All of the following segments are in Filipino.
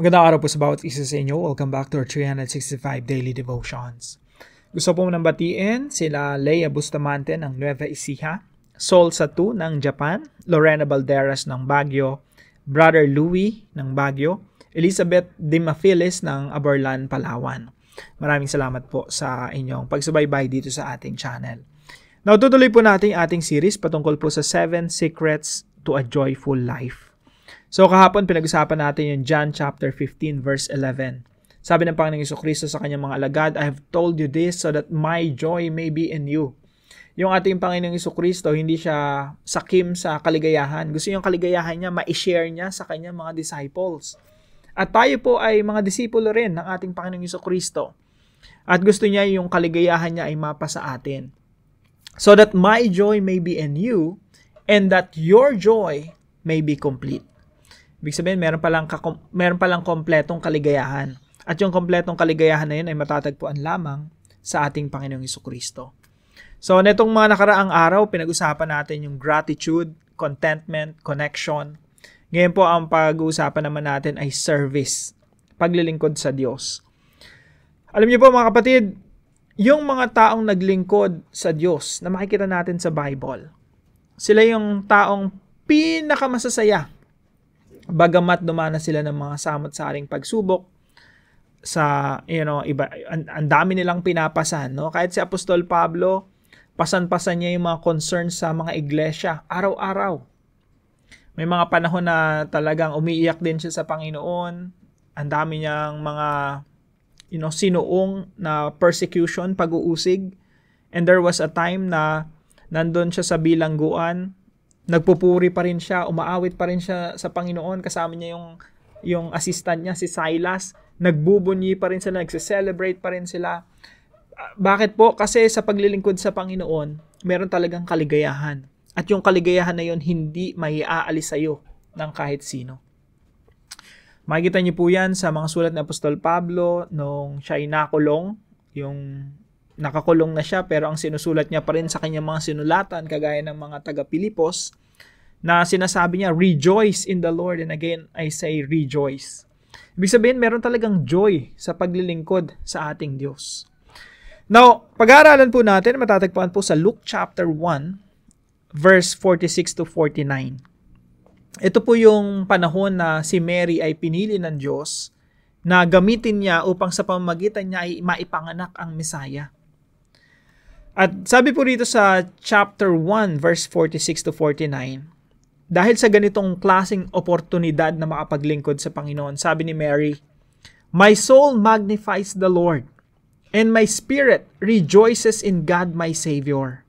Magandang araw po sa bawat isa sa inyo. Welcome back to our 365 Daily Devotions. Gusto po nang batiin sila Leia Bustamante ng Nueva Ecija, Sol Satu ng Japan, Lorena Balderas ng Baguio, Brother Louie ng Baguio, Elizabeth Dimafilis ng Abarlan, Palawan. Maraming salamat po sa inyong pagsubaybay dito sa ating channel. Now, tutuloy po natin ating series patungkol po sa 7 Secrets to a Joyful Life. So kahapon pinag-usapan natin yung John chapter 15 verse 11. Sabi ng Panginoong Yeso Kristo sa kanyang mga alagad, I have told you this so that my joy may be in you. Yung ating Panginoong Yeso Kristo, hindi siya sakim sa kaligayahan. Gusto yung kaligayahan niya, ma-share niya sa kanyang mga disciples. At tayo po ay mga disipulo rin ng ating Panginoong Yeso Kristo. At gusto niya yung kaligayahan niya ay mapa sa atin. So that my joy may be in you and that your joy may be complete. Ibig sabihin, meron palang, kakom- meron palang kompletong kaligayahan. At yung kompletong kaligayahan na yun ay matatagpuan lamang sa ating Panginoong Iso Kristo. So, netong mga nakaraang araw, pinag-usapan natin yung gratitude, contentment, connection. Ngayon po, ang pag-uusapan naman natin ay service, paglilingkod sa Diyos. Alam niyo po mga kapatid, yung mga taong naglingkod sa Diyos na makikita natin sa Bible, sila yung taong pinakamasasaya bagamat dumanas sila ng mga samot-saring pagsubok sa you know iba ang, dami nilang pinapasan no kahit si Apostol Pablo pasan-pasan niya yung mga concerns sa mga iglesia araw-araw may mga panahon na talagang umiiyak din siya sa Panginoon ang dami niyang mga you know sinuong na persecution pag-uusig and there was a time na nandun siya sa bilangguan nagpupuri pa rin siya, umaawit pa rin siya sa Panginoon. Kasama niya yung, yung assistant niya, si Silas. Nagbubunyi pa rin sila, nagse-celebrate pa rin sila. Ah, bakit po? Kasi sa paglilingkod sa Panginoon, meron talagang kaligayahan. At yung kaligayahan na yon hindi may aalis sa'yo ng kahit sino. Makikita niyo po yan sa mga sulat ni Apostol Pablo nung siya ay yung nakakulong na siya pero ang sinusulat niya pa rin sa kanyang mga sinulatan kagaya ng mga taga Pilipos na sinasabi niya, rejoice in the Lord. And again, I say rejoice. Ibig sabihin, meron talagang joy sa paglilingkod sa ating Diyos. Now, pag-aaralan po natin, matatagpuan po sa Luke chapter 1, verse 46 to 49. Ito po yung panahon na si Mary ay pinili ng Diyos na gamitin niya upang sa pamamagitan niya ay maipanganak ang Messiah. At sabi po rito sa chapter 1 verse 46 to 49, dahil sa ganitong klasing oportunidad na makapaglingkod sa Panginoon, sabi ni Mary, My soul magnifies the Lord, and my spirit rejoices in God my Savior.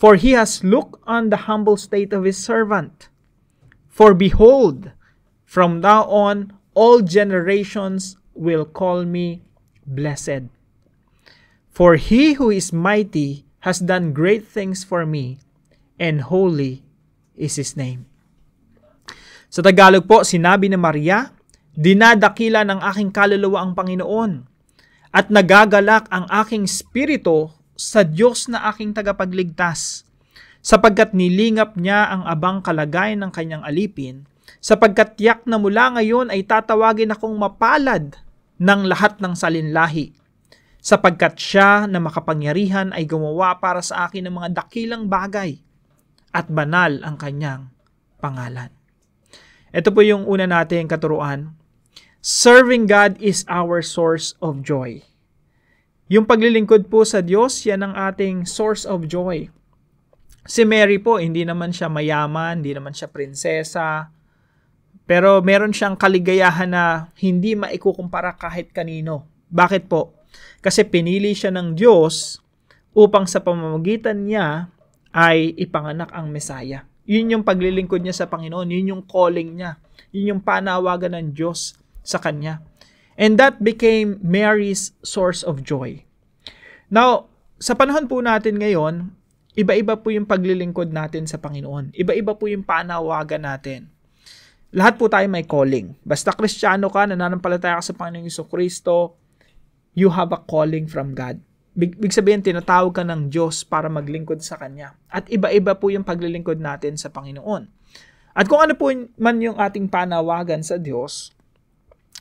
For he has looked on the humble state of his servant. For behold, from now on, all generations will call me blessed. For he who is mighty has done great things for me, and holy is his name. Sa Tagalog po, sinabi ni Maria, Dinadakila ng aking kaluluwa ang Panginoon, at nagagalak ang aking spirito sa Diyos na aking tagapagligtas, sapagkat nilingap niya ang abang kalagayan ng kanyang alipin, sapagkat yak na mula ngayon ay tatawagin akong mapalad ng lahat ng salinlahi sapagkat siya na makapangyarihan ay gumawa para sa akin ng mga dakilang bagay at banal ang kanyang pangalan. Ito po yung una nating katuruan. Serving God is our source of joy. Yung paglilingkod po sa Diyos, yan ang ating source of joy. Si Mary po, hindi naman siya mayaman, hindi naman siya prinsesa, pero meron siyang kaligayahan na hindi maikukumpara kahit kanino. Bakit po? Kasi pinili siya ng Diyos upang sa pamamagitan niya ay ipanganak ang Mesaya. Yun yung paglilingkod niya sa Panginoon, yun yung calling niya, yun yung panawagan ng Diyos sa kanya. And that became Mary's source of joy. Now, sa panahon po natin ngayon, iba-iba po yung paglilingkod natin sa Panginoon. Iba-iba po yung panawagan natin. Lahat po tayo may calling. Basta kristyano ka, nananampalataya ka sa Panginoong Iso Kristo, you have a calling from God. Big, big sabihin, tinatawag ka ng Diyos para maglingkod sa Kanya. At iba-iba po yung paglilingkod natin sa Panginoon. At kung ano po man yung ating panawagan sa Diyos,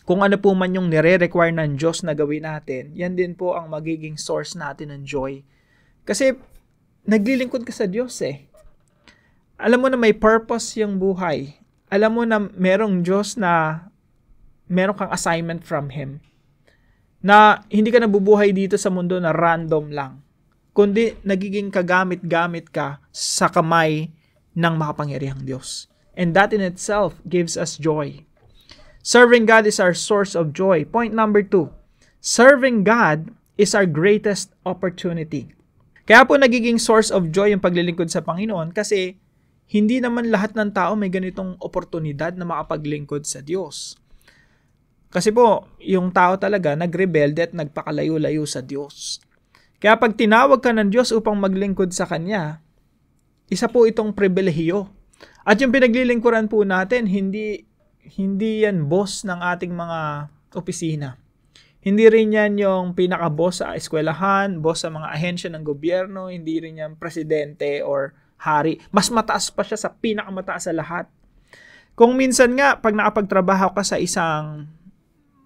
kung ano po man yung nire-require ng Diyos na gawin natin, yan din po ang magiging source natin ng joy. Kasi naglilingkod ka sa Diyos eh. Alam mo na may purpose yung buhay. Alam mo na merong Diyos na merong kang assignment from Him na hindi ka nabubuhay dito sa mundo na random lang, kundi nagiging kagamit-gamit ka sa kamay ng makapangyarihang Diyos. And that in itself gives us joy. Serving God is our source of joy. Point number two, serving God is our greatest opportunity. Kaya po nagiging source of joy yung paglilingkod sa Panginoon kasi hindi naman lahat ng tao may ganitong oportunidad na makapaglingkod sa Diyos. Kasi po, yung tao talaga nagrebelde at nagpakalayo-layo sa Diyos. Kaya pag tinawag ka ng Diyos upang maglingkod sa Kanya, isa po itong pribilehiyo. At yung pinaglilingkuran po natin, hindi, hindi yan boss ng ating mga opisina. Hindi rin yan yung pinaka-boss sa eskwelahan, boss sa mga ahensya ng gobyerno, hindi rin yan presidente or hari. Mas mataas pa siya sa pinakamataas sa lahat. Kung minsan nga, pag nakapagtrabaho ka sa isang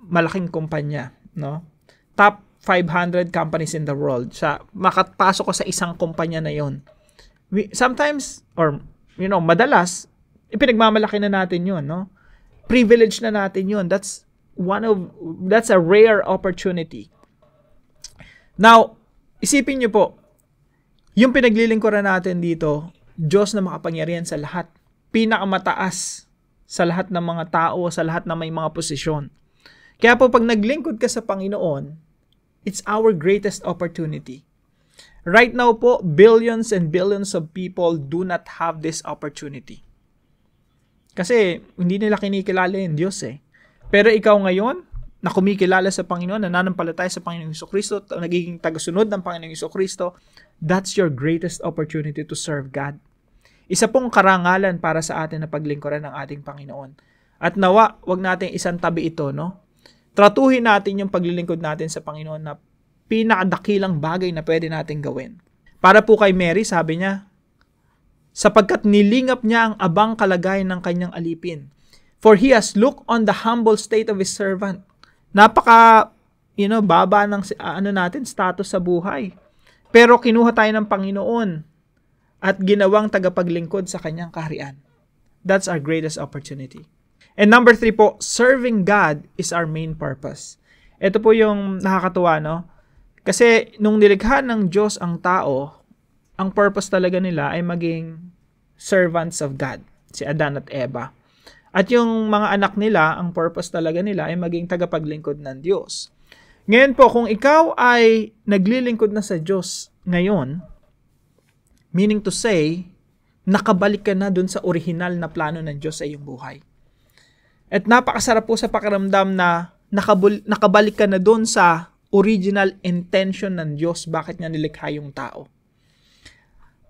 malaking kumpanya, no? Top 500 companies in the world. Sa makapasok ko sa isang kumpanya na 'yon. We, sometimes or you know, madalas ipinagmamalaki na natin 'yon, no? Privilege na natin 'yon. That's one of that's a rare opportunity. Now, isipin niyo po, yung pinaglilingkuran natin dito, Diyos na makapangyarihan sa lahat, pinakamataas sa lahat ng mga tao, sa lahat ng may mga posisyon. Kaya po pag naglingkod ka sa Panginoon, it's our greatest opportunity. Right now po, billions and billions of people do not have this opportunity. Kasi hindi nila kinikilala yung Diyos eh. Pero ikaw ngayon, na kumikilala sa Panginoon, nananampalataya sa Panginoong Iso Kristo, nagiging tagasunod ng Panginoong Iso Kristo, that's your greatest opportunity to serve God. Isa pong karangalan para sa atin na paglingkuran ng ating Panginoon. At nawa, wag nating isang tabi ito, no? tratuhin natin yung paglilingkod natin sa Panginoon na pinakadakilang bagay na pwede natin gawin. Para po kay Mary, sabi niya, sapagkat nilingap niya ang abang kalagayan ng kanyang alipin. For he has looked on the humble state of his servant. Napaka, you know, baba ng ah, ano natin, status sa buhay. Pero kinuha tayo ng Panginoon at ginawang tagapaglingkod sa kanyang kaharian. That's our greatest opportunity. And number three po, serving God is our main purpose. Ito po yung nakakatuwa, no? Kasi nung nilikha ng Diyos ang tao, ang purpose talaga nila ay maging servants of God, si Adan at Eva. At yung mga anak nila, ang purpose talaga nila ay maging tagapaglingkod ng Diyos. Ngayon po, kung ikaw ay naglilingkod na sa Diyos ngayon, meaning to say, nakabalik ka na dun sa original na plano ng Diyos sa iyong buhay at napakasarap po sa pakiramdam na nakabul- nakabalik ka na doon sa original intention ng Diyos bakit niya nilikha yung tao.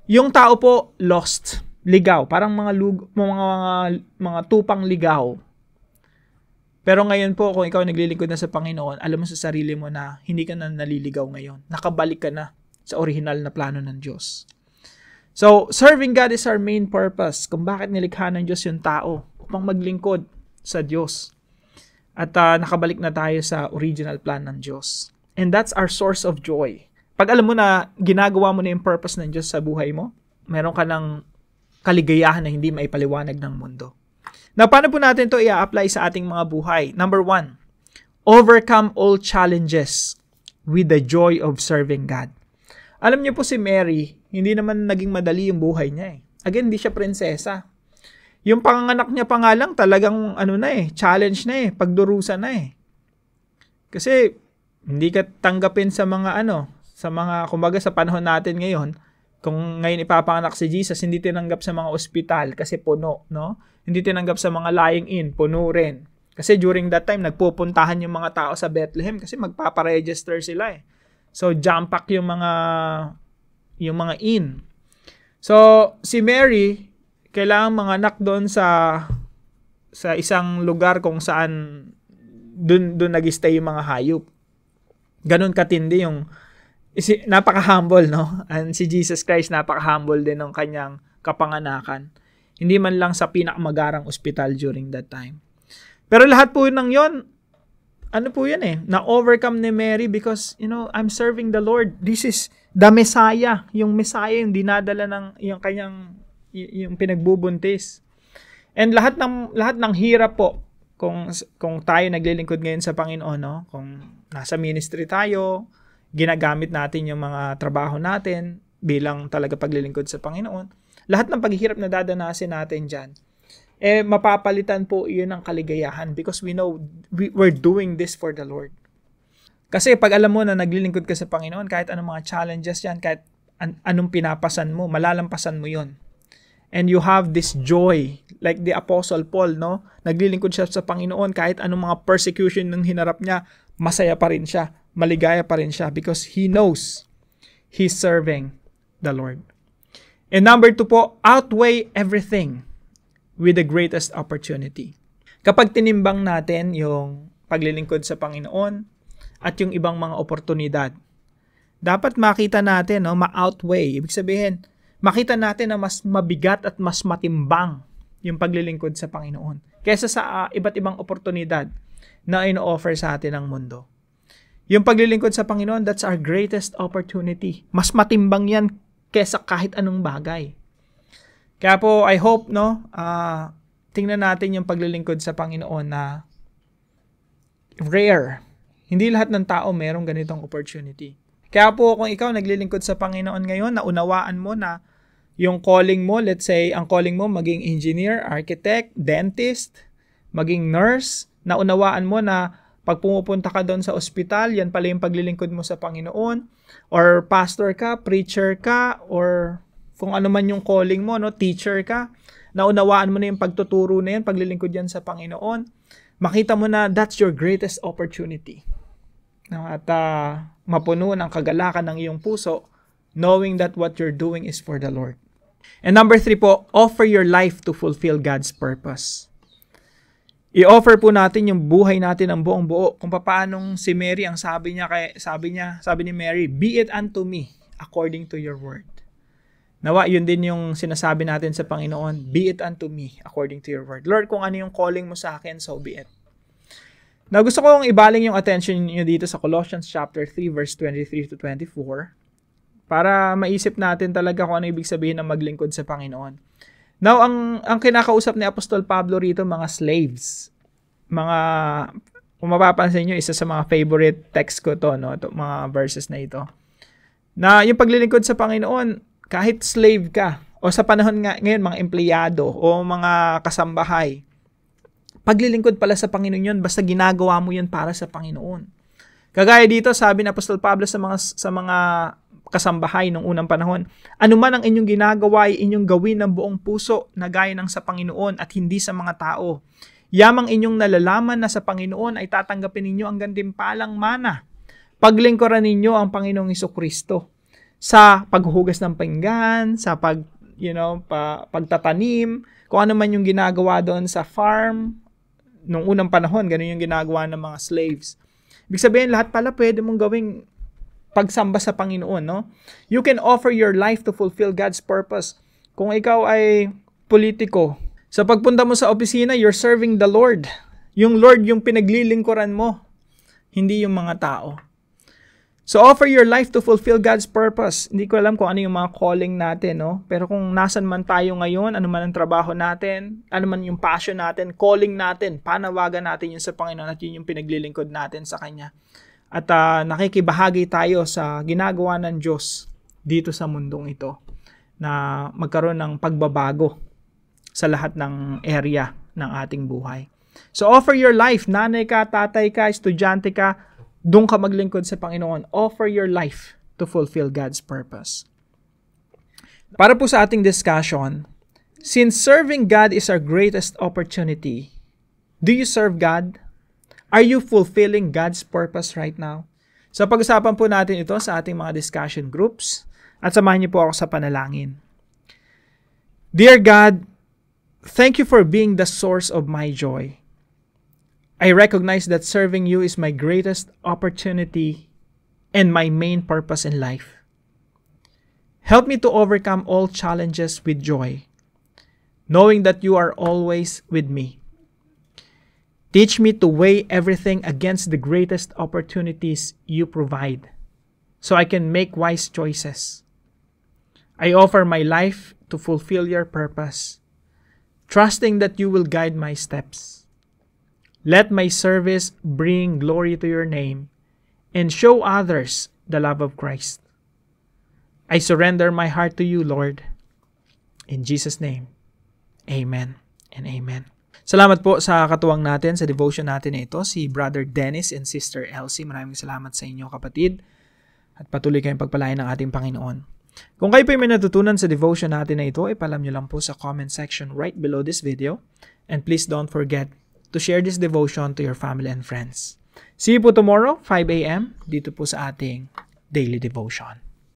Yung tao po lost, ligaw, parang mga lug- mga mga tupang ligaw. Pero ngayon po, kung ikaw naglilingkod na sa Panginoon, alam mo sa sarili mo na hindi ka na naliligaw ngayon. Nakabalik ka na sa original na plano ng Diyos. So, serving God is our main purpose. Kung bakit nilikha ng Diyos yung tao upang maglingkod sa Diyos. At uh, nakabalik na tayo sa original plan ng Diyos. And that's our source of joy. Pag alam mo na ginagawa mo na yung purpose ng Diyos sa buhay mo, meron ka ng kaligayahan na hindi maipaliwanag ng mundo. Now, paano po natin to i-apply sa ating mga buhay? Number one, overcome all challenges with the joy of serving God. Alam niyo po si Mary, hindi naman naging madali yung buhay niya eh. Again, hindi siya prinsesa. Yung panganganak niya pa nga lang talagang ano na eh, challenge na eh, pagdurusa na eh. Kasi hindi ka tanggapin sa mga ano, sa mga kumbaga sa panahon natin ngayon, kung ngayon ipapanganak si Jesus, hindi tinanggap sa mga ospital kasi puno, no? Hindi tinanggap sa mga lying in, puno rin. Kasi during that time, nagpupuntahan yung mga tao sa Bethlehem kasi magpaparegister sila eh. So, jump pack yung mga yung mga in. So, si Mary, kailangan manganak doon sa sa isang lugar kung saan doon doon nag yung mga hayop. Ganun katindi yung si, napaka-humble, no? And si Jesus Christ napaka-humble din ng kanyang kapanganakan. Hindi man lang sa pinakamagarang ospital during that time. Pero lahat po ng yon ano po yan eh, na-overcome ni Mary because, you know, I'm serving the Lord. This is the Messiah. Yung Messiah, yung dinadala ng yung kanyang y- yung pinagbubuntis. And lahat ng lahat ng hirap po kung kung tayo naglilingkod ngayon sa Panginoon, no? Kung nasa ministry tayo, ginagamit natin yung mga trabaho natin bilang talaga paglilingkod sa Panginoon. Lahat ng paghihirap na dadanasin natin diyan, eh mapapalitan po iyon ng kaligayahan because we know we, we're doing this for the Lord. Kasi pag alam mo na naglilingkod ka sa Panginoon, kahit anong mga challenges 'yan, kahit an- anong pinapasan mo, malalampasan mo 'yon and you have this joy like the apostle Paul no naglilingkod siya sa Panginoon kahit anong mga persecution nang hinarap niya masaya pa rin siya maligaya pa rin siya because he knows he's serving the Lord and number two po outweigh everything with the greatest opportunity kapag tinimbang natin yung paglilingkod sa Panginoon at yung ibang mga oportunidad dapat makita natin no ma-outweigh ibig sabihin makita natin na mas mabigat at mas matimbang yung paglilingkod sa Panginoon kaysa sa uh, iba't ibang oportunidad na ino-offer sa atin ng mundo. Yung paglilingkod sa Panginoon, that's our greatest opportunity. Mas matimbang yan kaysa kahit anong bagay. Kaya po, I hope, no, uh, tingnan natin yung paglilingkod sa Panginoon na rare. Hindi lahat ng tao merong ganitong opportunity. Kaya po, kung ikaw naglilingkod sa Panginoon ngayon, na naunawaan mo na yung calling mo, let's say, ang calling mo maging engineer, architect, dentist, maging nurse, naunawaan mo na pag pumupunta ka doon sa ospital, yan pala yung paglilingkod mo sa Panginoon, or pastor ka, preacher ka, or kung ano man yung calling mo, no, teacher ka, naunawaan mo na yung pagtuturo na yan, paglilingkod yan sa Panginoon, makita mo na that's your greatest opportunity. At uh, mapuno ng kagalakan ng iyong puso, knowing that what you're doing is for the Lord. And number three po, offer your life to fulfill God's purpose. I-offer po natin yung buhay natin ang buong buo. Kung paanong si Mary ang sabi niya kay sabi niya, sabi ni Mary, "Be it unto me according to your word." Nawa, yun din yung sinasabi natin sa Panginoon, "Be it unto me according to your word." Lord, kung ano yung calling mo sa akin, so be it. Na gusto kong ibaling yung attention niyo dito sa Colossians chapter 3 verse 23 to 24 para maisip natin talaga kung ano ibig sabihin ng maglingkod sa Panginoon. Now, ang, ang kinakausap ni Apostol Pablo rito, mga slaves. Mga, kung mapapansin nyo, isa sa mga favorite text ko to, no? Ito, mga verses na ito. Na yung paglilingkod sa Panginoon, kahit slave ka, o sa panahon nga, ngayon, mga empleyado o mga kasambahay, paglilingkod pala sa Panginoon yun, basta ginagawa mo yun para sa Panginoon. Kagaya dito, sabi ni Apostol Pablo sa mga, sa mga kasambahay noong unang panahon. Ano man ang inyong ginagawa ay inyong gawin ng buong puso na gaya ng sa Panginoon at hindi sa mga tao. Yamang inyong nalalaman na sa Panginoon ay tatanggapin ninyo ang gantimpalang mana. Paglingkuran ninyo ang Panginoong Iso Kristo sa paghugas ng pinggan, sa pag you know, pa, pagtatanim, kung ano man yung ginagawa doon sa farm, nung unang panahon, ganun yung ginagawa ng mga slaves. Ibig sabihin, lahat pala pwede mong gawing pagsamba sa Panginoon, no? You can offer your life to fulfill God's purpose. Kung ikaw ay politiko, sa pagpunta mo sa opisina, you're serving the Lord. Yung Lord yung pinaglilingkuran mo, hindi yung mga tao. So offer your life to fulfill God's purpose. Hindi ko alam kung ano yung mga calling natin, no? Pero kung nasan man tayo ngayon, ano man ang trabaho natin, ano man yung passion natin, calling natin, panawagan natin yun sa Panginoon at yun yung pinaglilingkod natin sa Kanya at uh, nakikibahagi tayo sa ginagawa ng Diyos dito sa mundong ito na magkaroon ng pagbabago sa lahat ng area ng ating buhay. So offer your life, nanay ka, tatay ka, estudyante ka, doon ka maglingkod sa Panginoon. Offer your life to fulfill God's purpose. Para po sa ating discussion, since serving God is our greatest opportunity, do you serve God? Are you fulfilling God's purpose right now? So pag-usapan po natin ito sa ating mga discussion groups at samahan niyo po ako sa panalangin. Dear God, thank you for being the source of my joy. I recognize that serving you is my greatest opportunity and my main purpose in life. Help me to overcome all challenges with joy, knowing that you are always with me. Teach me to weigh everything against the greatest opportunities you provide so I can make wise choices. I offer my life to fulfill your purpose, trusting that you will guide my steps. Let my service bring glory to your name and show others the love of Christ. I surrender my heart to you, Lord. In Jesus' name, amen and amen. Salamat po sa katuwang natin sa devotion natin na ito, si Brother Dennis and Sister Elsie. Maraming salamat sa inyo kapatid at patuloy kayong pagpalain ng ating Panginoon. Kung kayo po may natutunan sa devotion natin na ito, ipalam nyo lang po sa comment section right below this video. And please don't forget to share this devotion to your family and friends. See you po tomorrow, 5 a.m. dito po sa ating daily devotion.